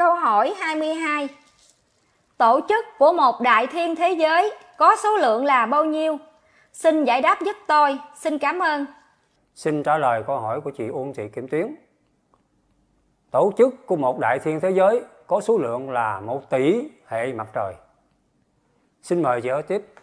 Câu hỏi 22. Tổ chức của một đại thiên thế giới có số lượng là bao nhiêu? Xin giải đáp giúp tôi. Xin cảm ơn. Xin trả lời câu hỏi của chị Uông Thị Kiểm Tuyến. Tổ chức của một đại thiên thế giới có số lượng là 1 tỷ hệ mặt trời. Xin mời chị ở tiếp.